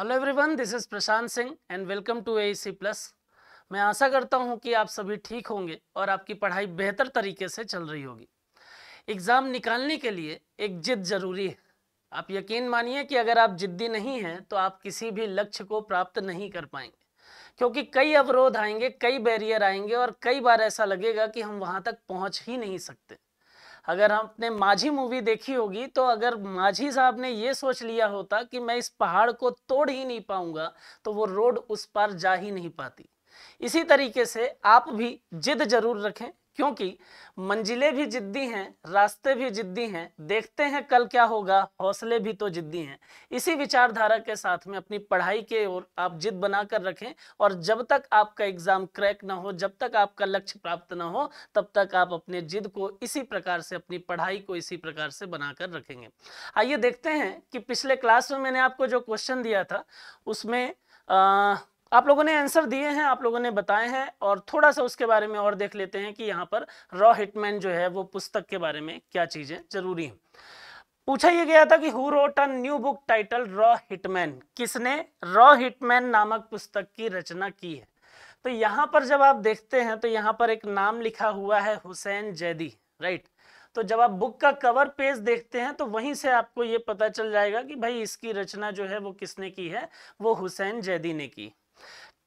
Hello everyone this is Prashant Singh and welcome to A plus मैं आशा करता हूं कि आप सभी ठीक होंगे और आपकी पढ़ाई बेहतर तरीके से चल रही होगी एग्ज़ाम निकालने के लिए एक जिद ज़रूरी है आप यकीन मानिए कि अगर आप जिद्दी नहीं हैं तो आप किसी भी लक्ष्य को प्राप्त नहीं कर पाएंगे क्योंकि कई अवरोध आएंगे कई बैरियर आएंगे और कई बार ऐसा लगेगा कि हम वहाँ तक पहुँच ही नहीं सकते अगर आपने माझी मूवी देखी होगी तो अगर माझी साहब ने ये सोच लिया होता कि मैं इस पहाड़ को तोड़ ही नहीं पाऊंगा तो वो रोड उस पार जा ही नहीं पाती इसी तरीके से आप भी जिद जरूर रखें क्योंकि मंजिलें भी जिद्दी हैं रास्ते भी जिद्दी हैं देखते हैं कल क्या होगा हौसले भी तो जिद्दी हैं इसी विचारधारा के साथ में अपनी पढ़ाई के ओर आप जिद बना कर रखें और जब तक आपका एग्जाम क्रैक ना हो जब तक आपका लक्ष्य प्राप्त ना हो तब तक आप अपने जिद को इसी प्रकार से अपनी पढ़ाई को इसी प्रकार से बनाकर रखेंगे आइए देखते हैं कि पिछले क्लास में मैंने आपको जो क्वेश्चन दिया था उसमें अः आप लोगों ने आंसर दिए हैं आप लोगों ने बताए हैं और थोड़ा सा उसके बारे में और देख लेते हैं कि यहाँ पर रॉ हिटमैन जो है वो पुस्तक के बारे में क्या चीज़ें जरूरी हैं पूछा यह गया था कि who wrote a new book title रॉ हिटमैन किसने रॉ हिटमैन नामक पुस्तक की रचना की है तो यहाँ पर जब आप देखते हैं तो यहाँ पर एक नाम लिखा हुआ है हुसैन जैदी राइट तो जब आप बुक का कवर पेज देखते हैं तो वहीं से आपको ये पता चल जाएगा कि भाई इसकी रचना जो है वो किसने की है वो हुसैन जैदी ने की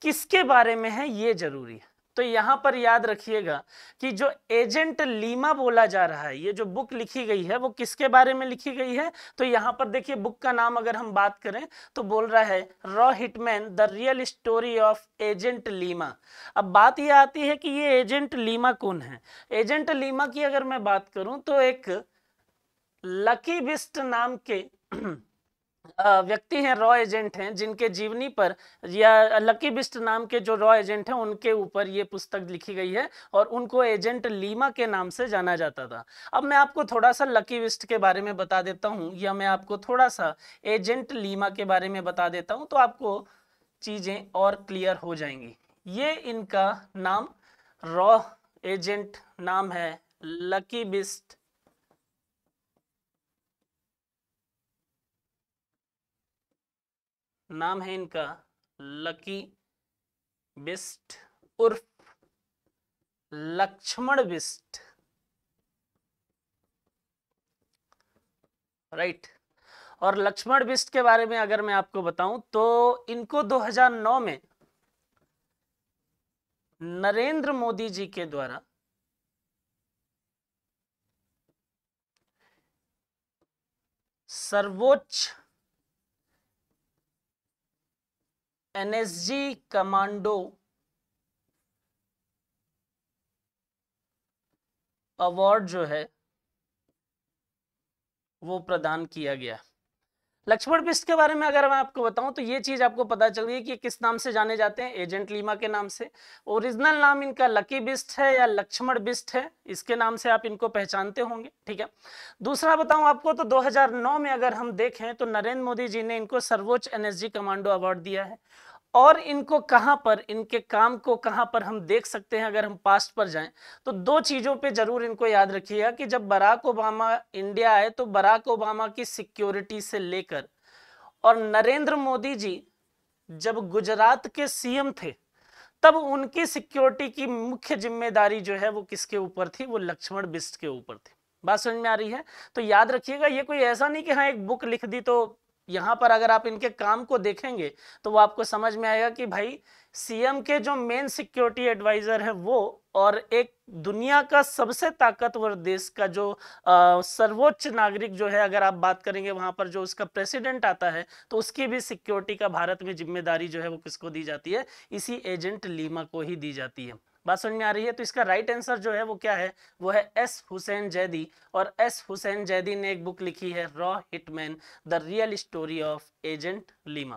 किसके बारे में है ये जरूरी है तो यहां पर याद रखिएगा कि जो एजेंट लीमा बोला जा रहा है ये जो बुक लिखी गई है वो किसके बारे में लिखी गई है तो यहां पर देखिए बुक का नाम अगर हम बात करें तो बोल रहा है रॉ Hitman the real story of agent Lima अब बात ये आती है कि ये एजेंट लीमा कौन है एजेंट लीमा की अगर मैं बात करूं तो एक लकी बिस्ट नाम के व्यक्ति हैं रॉ एजेंट हैं जिनके जीवनी पर या लकी बिस्ट नाम के जो रॉ एजेंट हैं उनके ऊपर ये पुस्तक लिखी गई है और उनको एजेंट लीमा के नाम से जाना जाता था अब मैं आपको थोड़ा सा लकी बिस्ट के बारे में बता देता हूँ या मैं आपको थोड़ा सा एजेंट लीमा के बारे में बता देता हूँ तो आपको चीज़ें और क्लियर हो जाएंगी ये इनका नाम रॉ एजेंट नाम है लकी बिस्ट नाम है इनका लकी बिस्ट उर्फ लक्ष्मण बिस्ट राइट और लक्ष्मण बिस्ट के बारे में अगर मैं आपको बताऊं तो इनको 2009 में नरेंद्र मोदी जी के द्वारा सर्वोच्च एनएसजी कमांडो अवार्ड जो है वो प्रदान किया गया लक्ष्मण बिस्ट के बारे में अगर मैं आपको बताऊं तो ये चीज आपको पता चल रही है कि किस नाम से जाने जाते हैं एजेंट लीमा के नाम से ओरिजिनल नाम इनका लकी बिस्ट है या लक्ष्मण बिस्ट है इसके नाम से आप इनको पहचानते होंगे ठीक है दूसरा बताऊं आपको तो 2009 में अगर हम देखें तो नरेंद्र मोदी जी ने इनको सर्वोच्च एनएसजी कमांडो अवार्ड दिया है और इनको कहां पर इनके काम को कहां पर हम देख सकते हैं अगर हम पास्ट पर जाएं तो दो चीज़ों पे जरूर इनको याद रखिएगा कि जब बराक ओबामा इंडिया आए तो बराक ओबामा की सिक्योरिटी से लेकर और नरेंद्र मोदी जी जब गुजरात के सीएम थे तब उनकी सिक्योरिटी की मुख्य जिम्मेदारी जो है वो किसके ऊपर थी वो लक्ष्मण बिस्ट के ऊपर थी बात समझ में आ रही है तो याद रखिएगा ये कोई ऐसा नहीं कि हाँ एक बुक लिख दी तो यहाँ पर अगर आप इनके काम को देखेंगे तो वो आपको समझ में आएगा कि भाई सीएम के जो मेन सिक्योरिटी एडवाइज़र है वो और एक दुनिया का सबसे ताकतवर देश का जो सर्वोच्च नागरिक जो है अगर आप बात करेंगे वहां पर जो उसका प्रेसिडेंट आता है तो उसकी भी सिक्योरिटी का भारत में जिम्मेदारी जो है वो किसको दी जाती है इसी एजेंट लीमा को ही दी जाती है बात समझ में आ रही है तो इसका राइट आंसर जो है वो क्या है वो है एस हुसैन जैदी और एस हुसैन जैदी ने एक बुक लिखी है रॉ Hitman the real story of agent Lima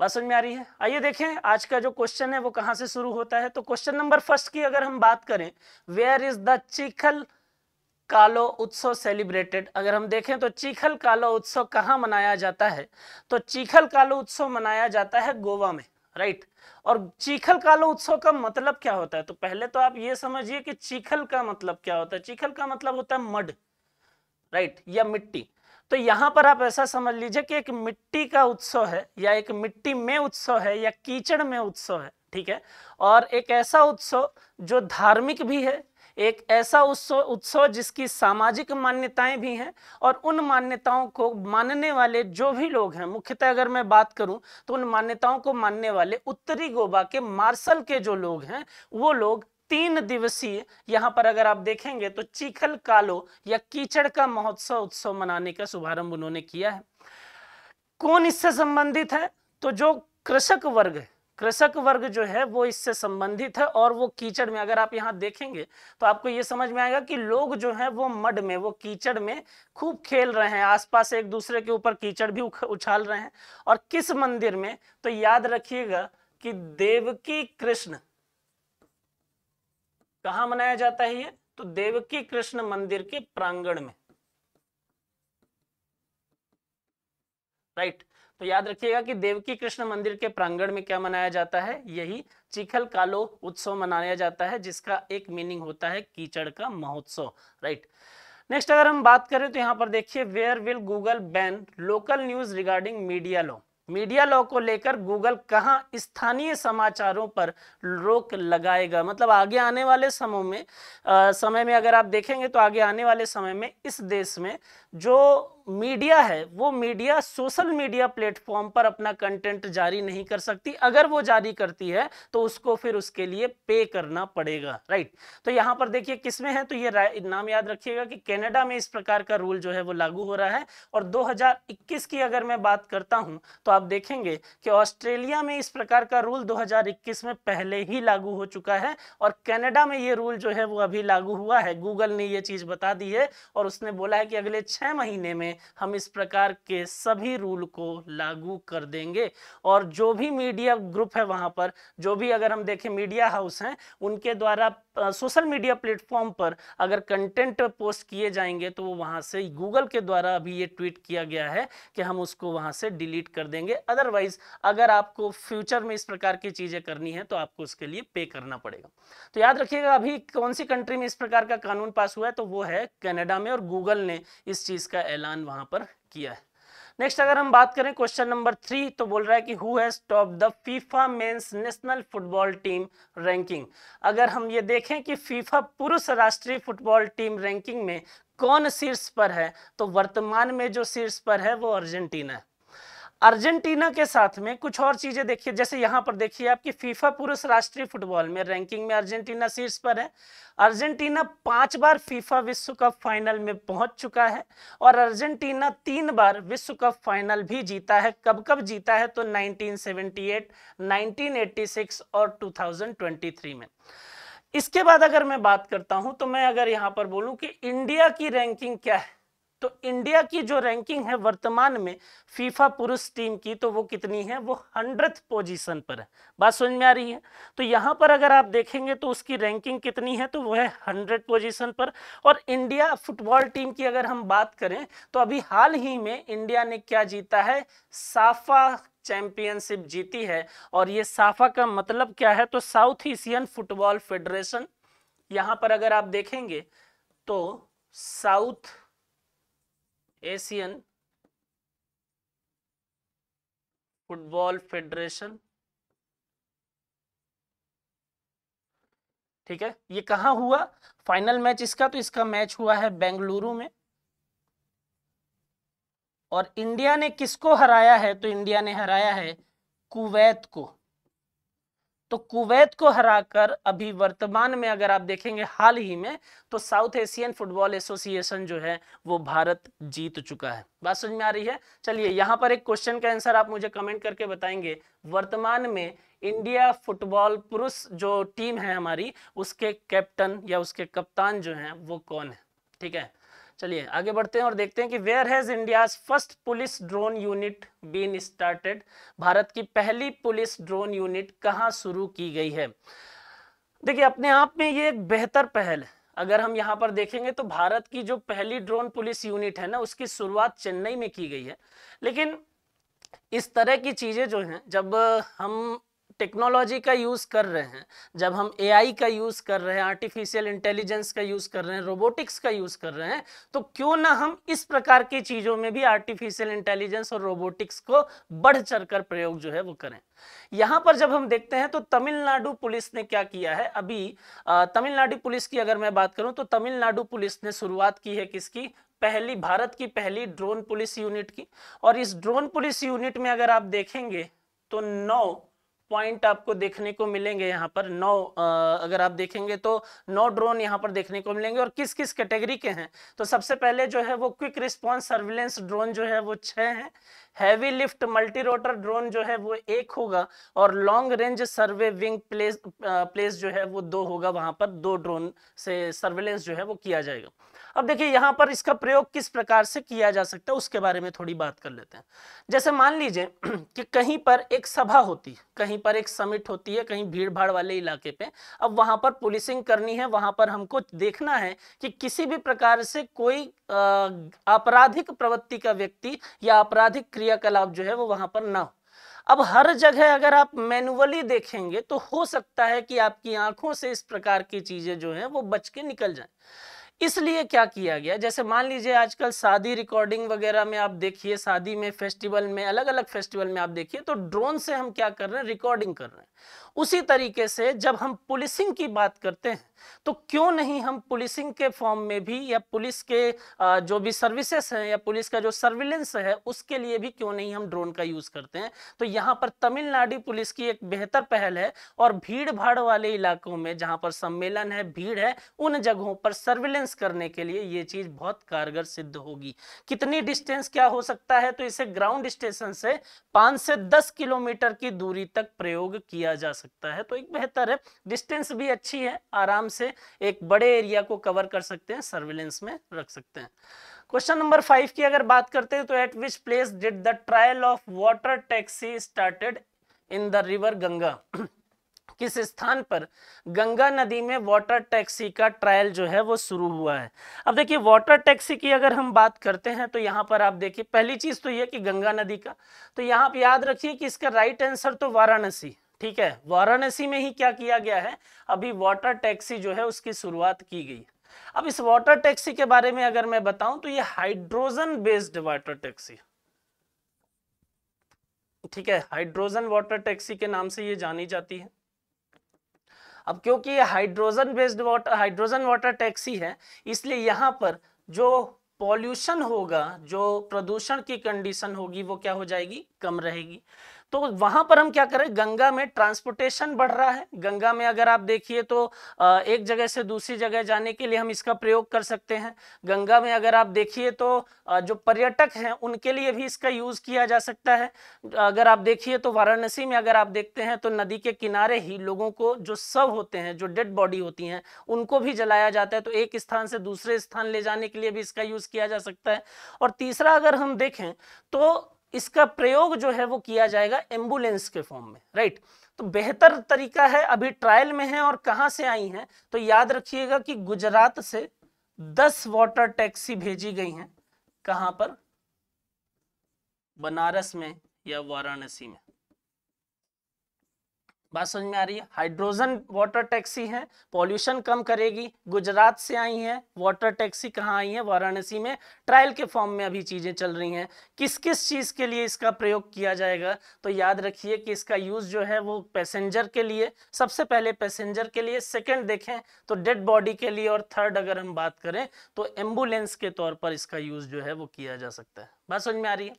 बात समझ में आ रही है आइए देखें आज का जो क्वेश्चन है वो कहां से शुरू होता है तो क्वेश्चन नंबर फर्स्ट की अगर हम बात करें वेयर इज द चिखल कालो उत्सव सेलिब्रेटेड अगर हम देखें तो चीखल कालो उत्सव कहाँ मनाया जाता है तो चीखल कालो उत्सव मनाया जाता है गोवा में राइट और चीखल कालो उत्सव का मतलब क्या होता है तो पहले तो आप ये समझिए कि चीखल का मतलब क्या होता है चीखल का मतलब होता है मड राइट या मिट्टी तो यहां पर आप ऐसा समझ लीजिए कि एक मिट्टी का उत्सव है या एक मिट्टी में उत्सव है या कीचड़ में उत्सव है ठीक है और एक ऐसा उत्सव जो धार्मिक भी है एक ऐसा उत्सव उत्सव जिसकी सामाजिक मान्यताएं भी हैं और उन मान्यताओं को मानने वाले जो भी लोग हैं मुख्यतः अगर मैं बात करूं तो उन मान्यताओं को मानने वाले उत्तरी गोवा के मार्शल के जो लोग हैं वो लोग तीन दिवसीय यहाँ पर अगर आप देखेंगे तो चीखल कालो या कीचड़ का महोत्सव उत्सव मनाने का शुभारंभ उन्होंने किया है कौन इससे संबंधित है तो जो कृषक वर्ग है कृषक वर्ग जो है वो इससे संबंधित है और वो कीचड़ में अगर आप यहाँ देखेंगे तो आपको ये समझ में आएगा कि लोग जो है वो मड में वो कीचड़ में खूब खेल रहे हैं आसपास एक दूसरे के ऊपर कीचड़ भी उछाल रहे हैं और किस मंदिर में तो याद रखिएगा कि देवकी कृष्ण कहा मनाया जाता है ये तो देवकी कृष्ण मंदिर के प्रांगण में राइट right. तो याद रखिएगा कि देवकी कृष्ण मंदिर के प्रांगण में क्या मनाया जाता है यही चिखल कालो उत्सव मनाया जाता है जिसका एक मीनिंग होता है कीचड़ का महोत्सव राइट नेक्स्ट अगर हम बात करें तो यहाँ पर देखिए where will Google ban local news regarding media law media law को लेकर गूगल कहा स्थानीय समाचारों पर रोक लगाएगा मतलब आगे आने वाले समय में आ, समय में अगर आप देखेंगे तो आगे आने वाले समय में इस देश में जो मीडिया है वो मीडिया सोशल मीडिया प्लेटफॉर्म पर अपना कंटेंट जारी नहीं कर सकती अगर वो जारी करती है तो उसको फिर उसके लिए पे करना पड़ेगा राइट तो यहां पर देखिए किसमें है तो ये नाम याद रखिएगा कि कनाडा में इस प्रकार का रूल जो है वो लागू हो रहा है और 2021 की अगर मैं बात करता हूं तो आप देखेंगे कि ऑस्ट्रेलिया में इस प्रकार का रूल दो में पहले ही लागू हो चुका है और कैनेडा में ये रूल जो है वो अभी लागू हुआ है गूगल ने ये चीज़ बता दी है और उसने बोला है कि अगले छः महीने में हम इस प्रकार के सभी रूल को लागू कर देंगे और जो भी मीडिया ग्रुप है वहाँ पर जो भी अगर हम देखें मीडिया हाउस हैं उनके द्वारा सोशल मीडिया प्लेटफॉर्म पर अगर कंटेंट पोस्ट किए जाएंगे तो वो वहाँ से गूगल के द्वारा अभी ये ट्वीट किया गया है कि हम उसको वहाँ से डिलीट कर देंगे अदरवाइज अगर आपको फ्यूचर में इस प्रकार की चीज़ें करनी है तो आपको उसके लिए पे करना पड़ेगा तो याद रखिएगा अभी कौन सी कंट्री में इस प्रकार का कानून पास हुआ है तो वो है कैनेडा में और गूगल ने इस चीज़ का ऐलान वहाँ पर किया है नेक्स्ट अगर हम बात करें क्वेश्चन नंबर थ्री तो बोल रहा है कि who has top the FIFA men's national football team ranking अगर हम ये देखें कि फीफा पुरुष राष्ट्रीय फुटबॉल टीम रैंकिंग में कौन शीर्ष पर है तो वर्तमान में जो शीर्ष पर है वो अर्जेंटीना है अर्जेंटीना के साथ में कुछ और चीजें देखिए जैसे यहाँ पर देखिए आपकी फीफा पुरुष राष्ट्रीय फुटबॉल में रैंकिंग में अर्जेंटीना शीर्ष पर है अर्जेंटीना पांच बार फीफा विश्व कप फाइनल में पहुंच चुका है और अर्जेंटीना तीन बार विश्व कप फाइनल भी जीता है कब कब जीता है तो 1978, 1986 और 2023 में इसके बाद अगर मैं बात करता हूं तो मैं अगर यहाँ पर बोलूं कि इंडिया की रैंकिंग क्या है तो इंडिया की जो रैंकिंग है वर्तमान में फीफा पुरुष टीम की तो वो कितनी है वो हंड्रेड पोजीशन पर है बात समझ में आ रही है तो यहाँ पर अगर आप देखेंगे तो उसकी रैंकिंग कितनी है तो वो है हंड्रेड पोजीशन पर और इंडिया फुटबॉल टीम की अगर हम बात करें तो अभी हाल ही में इंडिया ने क्या जीता है साफा चैंपियनशिप जीती है और ये साफा का मतलब क्या है तो साउथ एशियन फुटबॉल फेडरेशन यहाँ पर अगर आप देखेंगे तो साउथ एशियन फुटबॉल फेडरेशन ठीक है ये कहा हुआ फाइनल मैच इसका तो इसका मैच हुआ है बेंगलुरु में और इंडिया ने किसको हराया है तो इंडिया ने हराया है कुवैत को तो कुवैत को हराकर अभी वर्तमान में अगर आप देखेंगे हाल ही में तो साउथ एशियन फुटबॉल एसोसिएशन जो है वो भारत जीत चुका है बात समझ में आ रही है चलिए यहां पर एक क्वेश्चन का आंसर आप मुझे कमेंट करके बताएंगे वर्तमान में इंडिया फुटबॉल पुरुष जो टीम है हमारी उसके कैप्टन या उसके कप्तान जो है वो कौन है ठीक है चलिए आगे बढ़ते हैं और देखते हैं कि where has India first police drone unit been started Bharat की पहली पुलिस ड्रोन यूनिट कहाँ शुरू की गई है देखिए अपने आप में ये एक बेहतर पहल है अगर हम यहाँ पर देखेंगे तो भारत की जो पहली ड्रोन पुलिस यूनिट है ना उसकी शुरुआत चेन्नई में की गई है लेकिन इस तरह की चीज़ें जो हैं जब हम टेक्नोलॉजी का यूज़ कर रहे हैं जब हम एआई का यूज़ कर रहे हैं आर्टिफिशियल इंटेलिजेंस का यूज़ कर रहे हैं रोबोटिक्स का यूज़ कर रहे हैं तो क्यों ना हम इस प्रकार की चीज़ों में भी आर्टिफिशियल इंटेलिजेंस और रोबोटिक्स को बढ़ चढ़ प्रयोग जो है वो करें यहाँ पर जब हम देखते हैं तो तमिलनाडु पुलिस ने क्या किया है अभी तमिलनाडु पुलिस की अगर मैं बात करूँ तो तमिलनाडु पुलिस ने शुरुआत की है किसकी पहली भारत की पहली ड्रोन पुलिस यूनिट की और इस ड्रोन पुलिस यूनिट में अगर आप देखेंगे तो नौ पॉइंट आपको देखने को मिलेंगे यहाँ पर नौ अगर आप देखेंगे तो नौ ड्रोन यहाँ पर देखने को मिलेंगे और किस किस कैटेगरी के हैं तो सबसे पहले जो है वो क्विक रिस्पॉन्स सर्विलेंस ड्रोन जो है वो छः हैं heavy lift multi rotor drone जो है वो एक होगा और long range survey wing place place जो है वो दो होगा वहाँ पर दो ड्रोन से सर्विलेंस जो है वो किया जाएगा अब देखिए यहाँ पर इसका प्रयोग किस प्रकार से किया जा सकता है उसके बारे में थोड़ी बात कर लेते हैं जैसे मान लीजिए कि कहीं पर एक सभा होती है कहीं पर एक समिट होती है कहीं भीड़ भाड़ वाले इलाके पे अब वहां पर पुलिसिंग करनी है वहां पर हमको देखना है कि किसी भी प्रकार से कोई आपराधिक प्रवृत्ति का व्यक्ति या आपराधिक क्रियाकलाप जो है वो वहां पर ना हो अब हर जगह अगर आप मैनुअली देखेंगे तो हो सकता है कि आपकी आंखों से इस प्रकार की चीजें जो हैं वो बच के निकल जाएं इसलिए क्या किया गया जैसे मान लीजिए आजकल शादी रिकॉर्डिंग वगैरह में आप देखिए शादी में फेस्टिवल में अलग अलग फेस्टिवल में आप देखिए तो ड्रोन से हम क्या कर रहे हैं रिकॉर्डिंग कर रहे हैं उसी तरीके से जब हम पुलिसिंग की बात करते हैं तो क्यों नहीं हम पुलिसिंग के फॉर्म में भी या पुलिस के जो भी सर्विसेस हैं या पुलिस का जो सर्विलेंस है उसके लिए भी क्यों नहीं हम ड्रोन का यूज करते हैं तो यहाँ पर तमिलनाडु पुलिस की एक बेहतर पहल है और भीड़ भाड़ वाले इलाकों में जहां पर सम्मेलन है भीड़ है उन जगहों पर सर्विलेंस करने के लिए ये चीज बहुत कारगर सिद्ध होगी कितनी डिस्टेंस क्या हो सकता है तो इसे ग्राउंड स्टेशन से पांच से दस किलोमीटर की दूरी तक प्रयोग किया जा सकता है तो एक बेहतर है डिस्टेंस भी अच्छी है आराम से एक बड़े एरिया को कवर कर सकते हैं सर्विलेंस में रख सकते हैं क्वेश्चन नंबर फाइव की अगर बात करते हैं तो at which place did the trial of water taxi started in the river Ganga किस स्थान पर गंगा नदी में वाटर टैक्सी का ट्रायल जो है वो शुरू हुआ है अब देखिए वाटर टैक्सी की अगर हम बात करते हैं तो यहाँ पर आप देखिए पहली चीज तो ये कि गंगा नदी का तो यहाँ पर याद रखिए कि इसका राइट आंसर तो वाराणसी ठीक है वाराणसी में ही क्या किया गया है अभी वाटर टैक्सी जो है उसकी शुरुआत की गई अब इस वाटर टैक्सी के बारे में अगर मैं बताऊं तो ये हाइड्रोजन बेस्ड वाटर टैक्सी ठीक है हाइड्रोजन वाटर टैक्सी के नाम से ये जानी जाती है अब क्योंकि ये hydrogen based water hydrogen water taxi है इसलिए यहां पर जो पॉल्यूशन होगा जो प्रदूषण की कंडीशन होगी वो क्या हो जाएगी कम रहेगी तो वहां पर हम क्या करें गंगा में ट्रांसपोर्टेशन बढ़ रहा है गंगा में अगर आप देखिए तो एक जगह से दूसरी जगह जाने के लिए हम इसका प्रयोग कर सकते हैं गंगा में अगर आप देखिए तो जो पर्यटक हैं उनके लिए भी इसका यूज किया जा सकता है अगर आप देखिए तो वाराणसी में अगर आप देखते हैं तो नदी के किनारे ही लोगों को जो सब होते हैं जो डेड बॉडी होती हैं उनको भी जलाया जाता है तो एक स्थान से दूसरे स्थान ले जाने के लिए भी इसका यूज किया जा सकता है और तीसरा अगर हम देखें तो इसका प्रयोग जो है वो किया जाएगा एम्बुलेंस के फॉर्म में राइट तो बेहतर तरीका है अभी ट्रायल में है और कहां से आई हैं तो याद रखिएगा कि गुजरात से दस वाटर टैक्सी भेजी गई हैं कहां पर बनारस में या वाराणसी में बात समझ में आ रही है हाइड्रोजन वाटर टैक्सी है पॉल्यूशन कम करेगी गुजरात से आई है वाटर टैक्सी कहाँ आई है वाराणसी में ट्रायल के फॉर्म में अभी चीज़ें चल रही हैं किस किस चीज़ के लिए इसका प्रयोग किया जाएगा तो याद रखिए कि इसका यूज़ जो है वो पैसेंजर के लिए सबसे पहले पैसेंजर के लिए सेकेंड देखें तो डेड बॉडी के लिए और थर्ड अगर हम बात करें तो एम्बुलेंस के तौर पर इसका यूज़ जो है वो किया जा सकता है बात समझ में आ रही है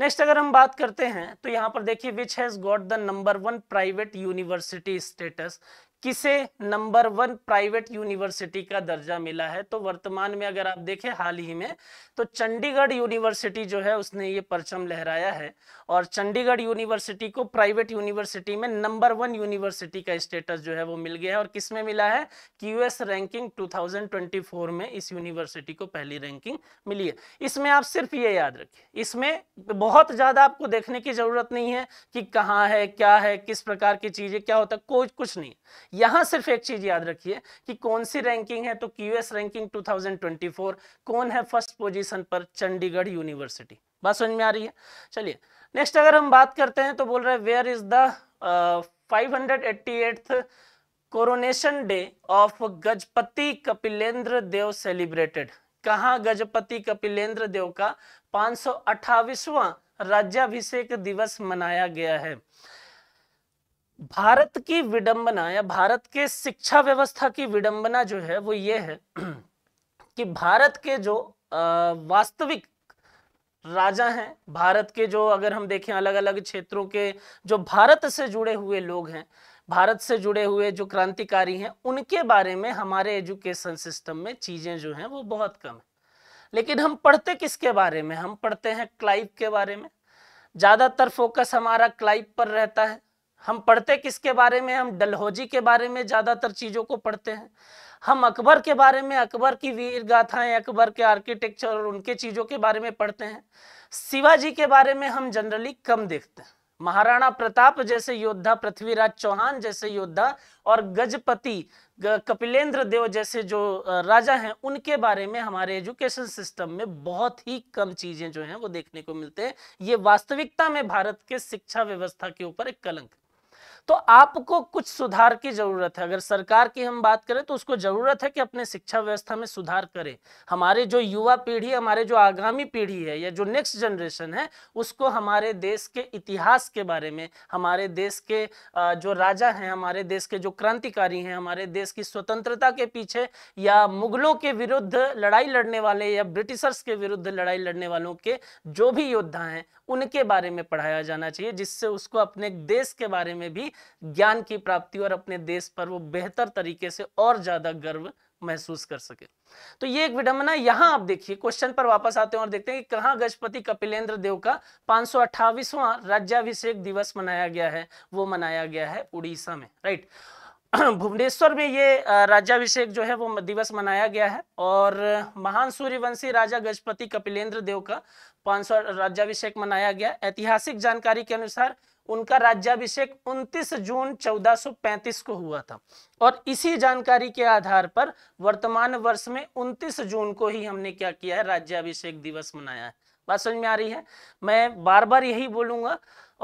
नेक्स्ट अगर हम बात करते हैं तो यहाँ पर देखिए which has got the number one private university status किसे नंबर वन प्राइवेट यूनिवर्सिटी का दर्जा मिला है तो वर्तमान में अगर आप देखें हाल ही में तो चंडीगढ़ यूनिवर्सिटी जो है उसने ये परचम लहराया है और चंडीगढ़ यूनिवर्सिटी को प्राइवेट यूनिवर्सिटी में नंबर वन यूनिवर्सिटी का स्टेटस जो है वो मिल गया है और किसमें मिला है क्यूएस रैंकिंग टू में इस यूनिवर्सिटी को पहली रैंकिंग मिली है इसमें आप सिर्फ ये याद रखें इसमें बहुत ज़्यादा आपको देखने की ज़रूरत नहीं है कि कहाँ है क्या है किस प्रकार की चीज़ें क्या होता है कोई कुछ नहीं यहां सिर्फ एक चीज याद रखिए कि कौन सी रैंकिंग है तो क्यूएस रैंकिंग 2024 कौन है फर्स्ट पोजीशन पर चंडीगढ़ यूनिवर्सिटी बात समझ में आ रही है चलिए नेक्स्ट अगर हम बात करते हैं तो बोल रहे where is the five coronation day of Gajapati Kapilendra Dev celebrated कहा गजपति कपिलेंद्र देव का पांच राज्याभिषेक दिवस मनाया गया है भारत की विडंबना या भारत के शिक्षा व्यवस्था की विडंबना जो है वो ये है कि भारत के जो वास्तविक राजा हैं भारत के जो अगर हम देखें अलग अलग क्षेत्रों के जो भारत से जुड़े हुए लोग हैं भारत से जुड़े हुए जो क्रांतिकारी हैं उनके बारे में हमारे एजुकेशन सिस्टम में चीज़ें जो हैं वो बहुत कम है लेकिन हम पढ़ते किसके बारे में हम पढ़ते हैं क्लाइव के बारे में ज़्यादातर फोकस हमारा क्लाइव पर रहता है हम पढ़ते किसके बारे में हम डलहौजी के बारे में ज़्यादातर चीज़ों को पढ़ते हैं हम अकबर के बारे में अकबर की वीर गाथाएं अकबर के आर्किटेक्चर और उनके चीज़ों के बारे में पढ़ते हैं शिवाजी के बारे में हम जनरली कम देखते हैं महाराणा प्रताप जैसे योद्धा पृथ्वीराज चौहान जैसे योद्धा और गजपति कपिलेंद्र देव जैसे जो राजा हैं उनके बारे में हमारे एजुकेशन सिस्टम में बहुत ही कम चीजें जो हैं वो देखने को मिलते हैं ये वास्तविकता में भारत के शिक्षा व्यवस्था के ऊपर एक कलंक तो आपको कुछ सुधार की जरूरत है अगर सरकार की हम बात करें तो उसको जरूरत है कि अपने शिक्षा व्यवस्था में सुधार करें हमारे जो युवा पीढ़ी हमारे जो आगामी पीढ़ी है या जो नेक्स्ट जनरेशन है उसको हमारे देश के इतिहास के बारे में हमारे देश के जो राजा हैं हमारे देश के जो क्रांतिकारी हैं हमारे देश की स्वतंत्रता के पीछे या मुगलों के विरुद्ध लड़ाई लड़ने वाले या ब्रिटिशर्स के विरुद्ध लड़ाई लड़ने वालों के जो भी योद्धा हैं उनके बारे में पढ़ाया जाना चाहिए जिससे उसको अपने देश के बारे में भी ज्ञान की प्राप्ति और अपने देश पर वो बेहतर तरीके से और ज्यादा गर्व महसूस कर सके तो ये एक विडंबना यहां आप देखिए क्वेश्चन पर वापस आते हैं और देखते हैं कि कहाँ गजपति कपिलेंद्र देव का पांच राज्याभिषेक दिवस मनाया गया है वो मनाया गया है उड़ीसा में राइट भुवनेश्वर में ये राज्याभिषेक जो है वो दिवस मनाया गया है और महान सूर्यवंशी राजा गजपति कपिलेंद्र देव का पांच सौ राज्याभिषेक मनाया गया ऐतिहासिक जानकारी के अनुसार उनका राज्याभिषेक 29 जून 1435 को हुआ था और इसी जानकारी के आधार पर वर्तमान वर्ष में 29 जून को ही हमने क्या किया है राज्याभिषेक दिवस मनाया है बात समझ में आ रही है मैं बार बार यही बोलूंगा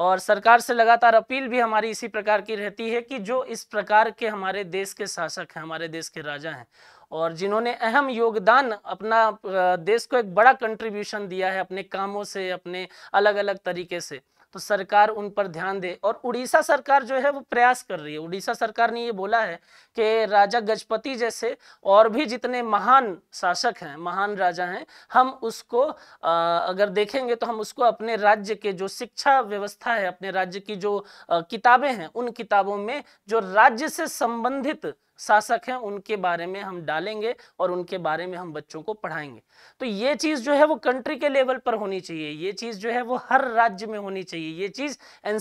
और सरकार से लगातार अपील भी हमारी इसी प्रकार की रहती है कि जो इस प्रकार के हमारे देश के शासक हैं हमारे देश के राजा हैं और जिन्होंने अहम योगदान अपना देश को एक बड़ा कंट्रीब्यूशन दिया है अपने कामों से अपने अलग अलग तरीके से तो सरकार उन पर ध्यान दे और उड़ीसा सरकार जो है वो प्रयास कर रही है उड़ीसा सरकार ने ये बोला है कि राजा गजपति जैसे और भी जितने महान शासक हैं महान राजा हैं हम उसको आ, अगर देखेंगे तो हम उसको अपने राज्य के जो शिक्षा व्यवस्था है अपने राज्य की जो किताबें हैं उन किताबों में जो राज्य से संबंधित शासक हैं उनके बारे में हम डालेंगे और उनके बारे में हम बच्चों को पढ़ाएंगे तो ये चीज़ जो है वो कंट्री के लेवल पर होनी चाहिए ये चीज़ जो है वो हर राज्य में होनी चाहिए ये चीज़ एन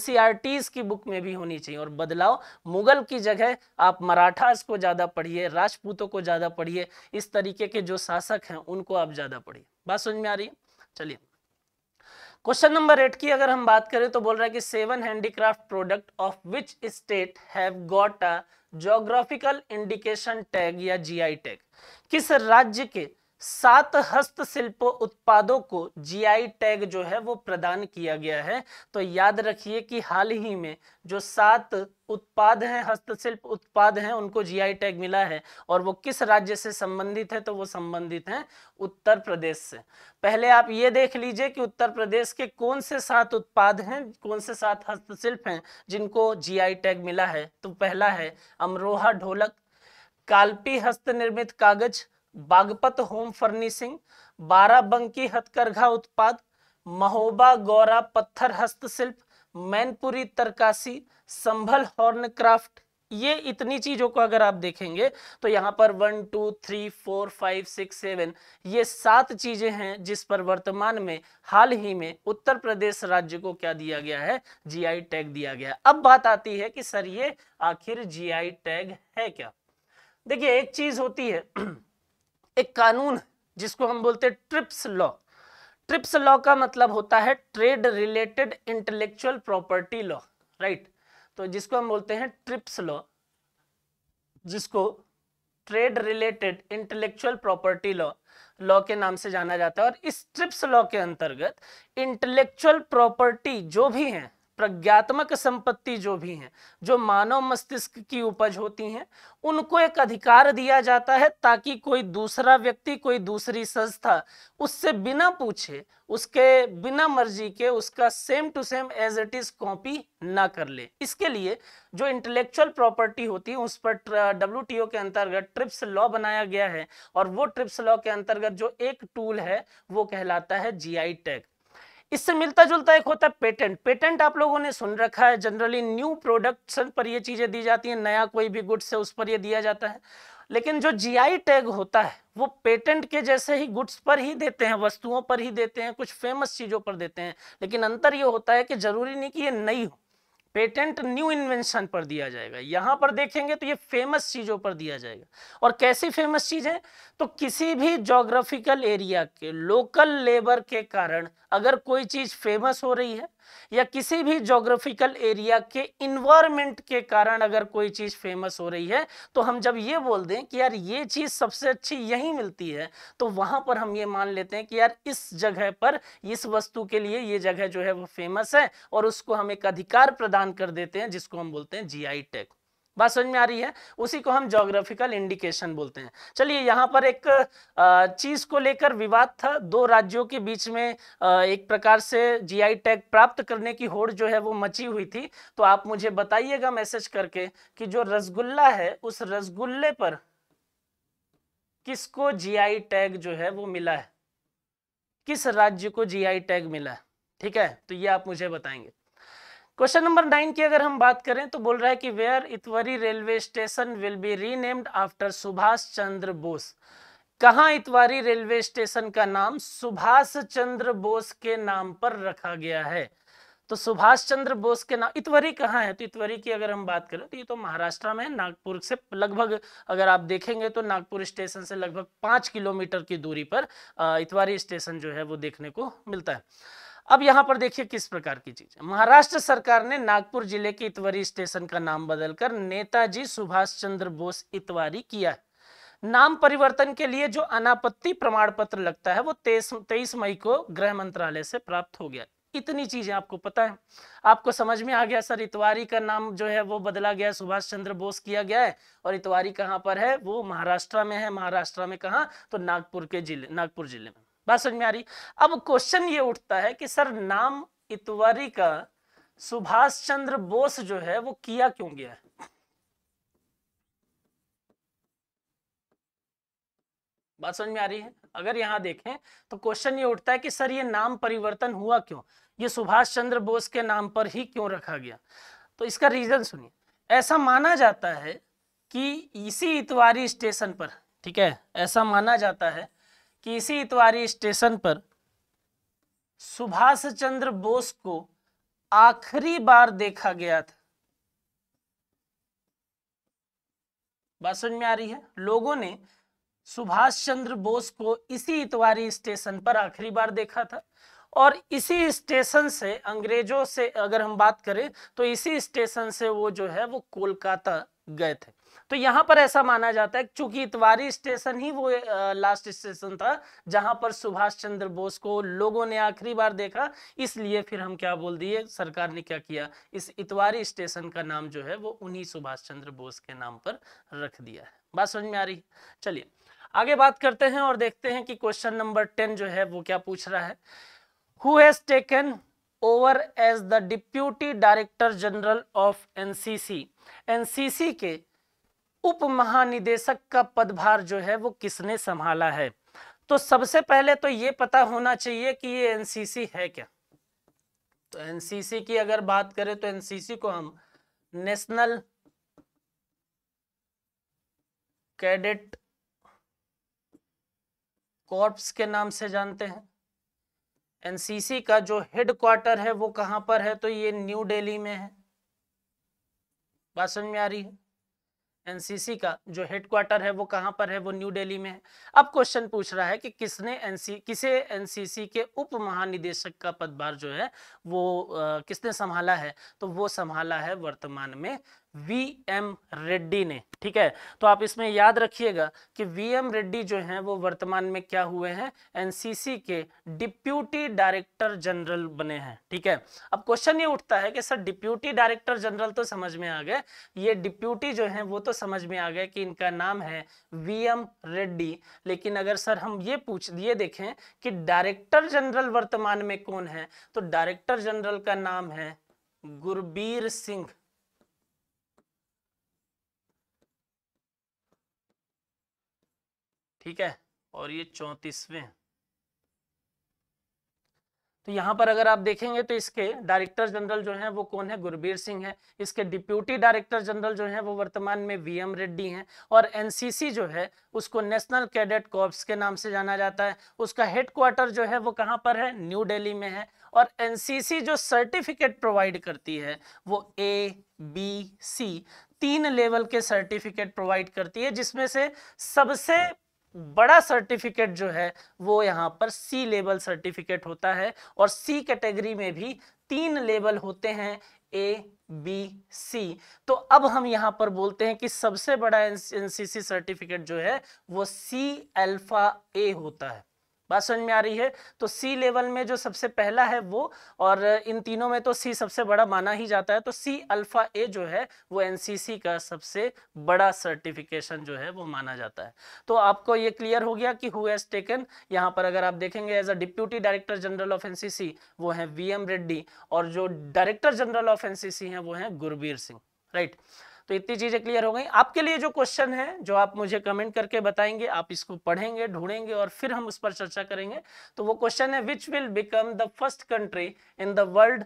की बुक में भी होनी चाहिए और बदलाव मुगल की जगह आप मराठास को ज़्यादा पढ़िए राजपूतों को ज़्यादा पढ़िए इस तरीके के जो शासक हैं उनको आप ज़्यादा पढ़िए बात समझ में आ रही है चलिए क्वेश्चन नंबर एट की अगर हम बात करें तो बोल रहा है कि seven handicraft product of which state have got a geographical indication tag या जीआई टैग किस राज्य के सात हस्तशिल्प उत्पादों को जीआई टैग जो है वो प्रदान किया गया है तो याद रखिए कि हाल ही में जो सात उत्पाद हैं हस्तशिल्प उत्पाद हैं उनको जीआई टैग मिला है और वो किस राज्य से संबंधित है तो वो संबंधित हैं उत्तर प्रदेश से पहले आप ये देख लीजिए कि उत्तर प्रदेश के कौन से सात उत्पाद हैं कौन से सात हस्तशिल्प हैं जिनको जीआई टैग मिला है तो पहला है अमरोहा ढोलक काल्पी हस्त निर्मित कागज बागपत होम फर्निशिंग बाराबंकी हथकरघा उत्पाद महोबा गौरा पत्थर हस्तशिल्प मैनपुरी तरकासी संभल हॉर्न क्राफ्ट ये इतनी चीजों को अगर आप देखेंगे तो यहाँ पर one two three four five six seven ये सात चीजें हैं जिस पर वर्तमान में हाल ही में उत्तर प्रदेश राज्य को क्या दिया गया है जीआई टैग दिया गया अब बात आती है कि सर ये आखिर जीआई टैग है क्या देखिए एक चीज होती है एक कानून है जिसको हम बोलते हैं ट्रिप्स लॉ ट्रिप्स लॉ का मतलब होता है trade related intellectual property law right तो जिसको हम बोलते हैं ट्रिप्स लॉ जिसको trade related intellectual property law law के नाम से जाना जाता है और इस ट्रिप्स लॉ के अंतर्गत इंटेलेक्चुअल प्रॉपर्टी जो भी हैं प्रज्ञात्मक संपत्ति जो भी हैं जो मानव मस्तिष्क की उपज होती हैं उनको एक अधिकार दिया जाता है ताकि कोई दूसरा व्यक्ति कोई दूसरी संस्था उससे बिना पूछे उसके बिना मर्जी के उसका same to same as it is copy ना कर ले इसके लिए जो इंटेलेक्चुअल प्रॉपर्टी होती है उस पर डब्ल्यू के अंतर्गत ट्रिप्स लॉ बनाया गया है और वो ट्रिप्स लॉ के अंतर्गत जो एक टूल है वो कहलाता है जी आई टैग इससे मिलता जुलता एक होता है पेटेंट पेटेंट आप लोगों ने सुन रखा है जनरली न्यू प्रोडक्ट्स पर ये चीज़ें दी जाती हैं नया कोई भी गुड्स है उस पर ये दिया जाता है लेकिन जो जीआई टैग होता है वो पेटेंट के जैसे ही गुड्स पर ही देते हैं वस्तुओं पर ही देते हैं कुछ फेमस चीज़ों पर देते हैं लेकिन अंतर ये होता है कि ज़रूरी नहीं कि ये नई हो पेटेंट न्यू इन्वेंशन पर दिया जाएगा यहां पर देखेंगे तो ये फेमस चीज़ों पर दिया जाएगा और कैसी फेमस चीज़ें तो किसी भी जोग्राफिकल एरिया के लोकल लेबर के कारण अगर कोई चीज़ फेमस हो रही है या किसी भी जोग्राफिकल एरिया के इन्वायरमेंट के कारण अगर कोई चीज़ फेमस हो रही है तो हम जब ये बोल दें कि यार ये चीज़ सबसे अच्छी यहीं मिलती है तो वहां पर हम ये मान लेते हैं कि यार इस जगह पर इस वस्तु के लिए ये जगह जो है वो फेमस है और उसको हम एक अधिकार प्रदान कर देते हैं जिसको हम बोलते हैं जी टैग बात समझ में आ रही है उसी को हम जोग्राफिकल इंडिकेशन बोलते हैं चलिए यहाँ पर एक चीज को लेकर विवाद था दो राज्यों के बीच में एक प्रकार से जीआई टैग प्राप्त करने की होड़ जो है वो मची हुई थी तो आप मुझे बताइएगा मैसेज करके कि जो रसगुल्ला है उस रसगुल्ले पर किसको जीआई टैग जो है वो मिला है किस राज्य को जी टैग मिला है ठीक है तो ये आप मुझे बताएंगे क्वेश्चन नंबर नाइन की अगर हम बात करें तो बोल रहा है कि where Itwari railway station will be renamed after Subhash Chandra Bose कहा इतवारी रेलवे स्टेशन का नाम सुभाष चंद्र बोस के नाम पर रखा गया है तो सुभाष चंद्र बोस के नाम इतवरी कहाँ है तो इतवरी की अगर हम बात करें तो ये तो महाराष्ट्र में नागपुर से लगभग अगर आप देखेंगे तो नागपुर स्टेशन से लगभग पांच किलोमीटर की दूरी पर इतवारी स्टेशन जो है वो देखने को मिलता है अब यहाँ पर देखिए किस प्रकार की चीज है महाराष्ट्र सरकार ने नागपुर जिले के इतवारी स्टेशन का नाम बदलकर नेताजी सुभाष चंद्र बोस इतवारी किया है नाम परिवर्तन के लिए जो अनापत्ति प्रमाण पत्र लगता है वो तेईस तेईस मई को गृह मंत्रालय से प्राप्त हो गया इतनी चीजें आपको पता है आपको समझ में आ गया सर इतवारी का नाम जो है वो बदला गया सुभाष चंद्र बोस किया गया है और इतवारी कहाँ पर है वो महाराष्ट्र में है महाराष्ट्र में कहा तो नागपुर के जिले नागपुर जिले में बात समझ में आ रही अब क्वेश्चन ये उठता है कि सर नाम इतवारी का सुभाष चंद्र बोस जो है वो किया क्यों गया बात समझ में आ रही है अगर यहां देखें तो क्वेश्चन ये उठता है कि सर ये नाम परिवर्तन हुआ क्यों ये सुभाष चंद्र बोस के नाम पर ही क्यों रखा गया तो इसका रीजन सुनिए ऐसा माना जाता है कि इसी इतवारी स्टेशन पर ठीक है ऐसा माना जाता है कि इसी इतवारी स्टेशन पर सुभाष चंद्र बोस को आखिरी बार देखा गया था बात समझ में आ रही है लोगों ने सुभाष चंद्र बोस को इसी इतवारी स्टेशन पर आखिरी बार देखा था और इसी स्टेशन से अंग्रेजों से अगर हम बात करें तो इसी स्टेशन से वो जो है वो कोलकाता गए थे तो यहां पर ऐसा माना जाता है चूंकि इतवारी स्टेशन ही वो लास्ट स्टेशन था जहां पर सुभाष चंद्र बोस को लोगों ने आखिरी बार देखा इसलिए फिर हम क्या बोल दिए सरकार ने क्या किया इस इतवारी स्टेशन का नाम जो है वो उन्हीं सुभाष चंद्र बोस के नाम पर रख दिया है बात समझ में आ रही चलिए आगे बात करते हैं और देखते हैं कि क्वेश्चन नंबर टेन जो है वो क्या पूछ रहा है who has taken over as the deputy director general of NCC NCC के उप महानिदेशक का पदभार जो है वो किसने संभाला है तो सबसे पहले तो ये पता होना चाहिए कि ये एनसीसी है क्या तो एनसीसी की अगर बात करें तो एनसीसी को हम नेशनल कैडेट कॉर्प्स के नाम से जानते हैं एनसीसी का जो हेडक्वार्टर है वो कहां पर है तो ये न्यू दिल्ली में है बात समझ में आ रही है एनसीसी का जो हेडक्वार्टर है वो कहाँ पर है वो न्यू दिल्ली में है अब क्वेश्चन पूछ रहा है कि किसने एनसी किसे एनसीसी के उप महानिदेशक का पदभार जो है वो आ, किसने संभाला है तो वो संभाला है वर्तमान में वी एम रेड्डी ने ठीक है तो आप इसमें याद रखिएगा कि वी एम रेड्डी जो हैं वो वर्तमान में क्या हुए हैं एनसीसी के डिप्यूटी डायरेक्टर जनरल बने हैं ठीक है अब क्वेश्चन ये उठता है कि सर डिप्यूटी डायरेक्टर जनरल तो समझ में आ गए ये डिप्यूटी जो है वो तो समझ में आ गए कि इनका नाम है वी एम रेड्डी लेकिन अगर सर हम ये पूछ ये देखें कि डायरेक्टर जनरल वर्तमान में कौन है तो डायरेक्टर जनरल का नाम है गुरबीर सिंह ठीक है और ये चौंतीसवें तो यहाँ पर अगर आप देखेंगे तो इसके डायरेक्टर जनरल जो हैं वो कौन है गुरबीर सिंह है इसके डिप्यूटी डायरेक्टर जनरल जो हैं वो वर्तमान में वीएम रेड्डी हैं और एनसीसी जो है उसको नेशनल कैडेट कॉर्प्स के नाम से जाना जाता है उसका हेडक्वार्टर जो है वो कहाँ पर है न्यू दिल्ली में है और एनसीसी जो सर्टिफिकेट प्रोवाइड करती है वो ए बी सी तीन लेवल के सर्टिफिकेट प्रोवाइड करती है जिसमें से सबसे बड़ा सर्टिफिकेट जो है वो यहाँ पर सी लेवल सर्टिफिकेट होता है और सी कैटेगरी में भी तीन लेवल होते हैं ए बी सी तो अब हम यहाँ पर बोलते हैं कि सबसे बड़ा एनसीसी सर्टिफिकेट जो है वो सी अल्फा ए होता है बात समझ में आ रही है तो सी लेवल में जो सबसे पहला है वो और इन तीनों में तो सी सबसे बड़ा माना ही जाता है तो सी अल्फा ए जो है वो एनसीसी का सबसे बड़ा सर्टिफिकेशन जो है वो माना जाता है तो आपको ये क्लियर हो गया कि हुज टेकन यहाँ पर अगर आप देखेंगे as a deputy director general of N वो है वी रेड्डी और जो डायरेक्टर जनरल ऑफ एन हैं वो हैं गुरबीर सिंह राइट right. तो इतनी चीजें क्लियर हो गई आपके लिए जो क्वेश्चन है जो आप मुझे कमेंट करके बताएंगे आप इसको पढ़ेंगे ढूंढेंगे और फिर हम उस पर चर्चा करेंगे तो वो क्वेश्चन है which will become the first country in the world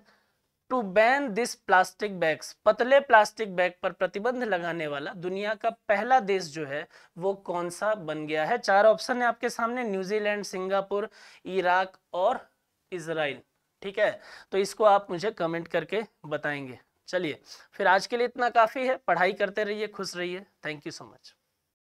to ban this plastic bags पतले प्लास्टिक बैग पर प्रतिबंध लगाने वाला दुनिया का पहला देश जो है वो कौन सा बन गया है चार ऑप्शन है आपके सामने न्यूजीलैंड सिंगापुर इराक और इसराइल ठीक है तो इसको आप मुझे कमेंट करके बताएंगे चलिए फिर आज के लिए इतना काफ़ी है पढ़ाई करते रहिए खुश रहिए थैंक यू सो मच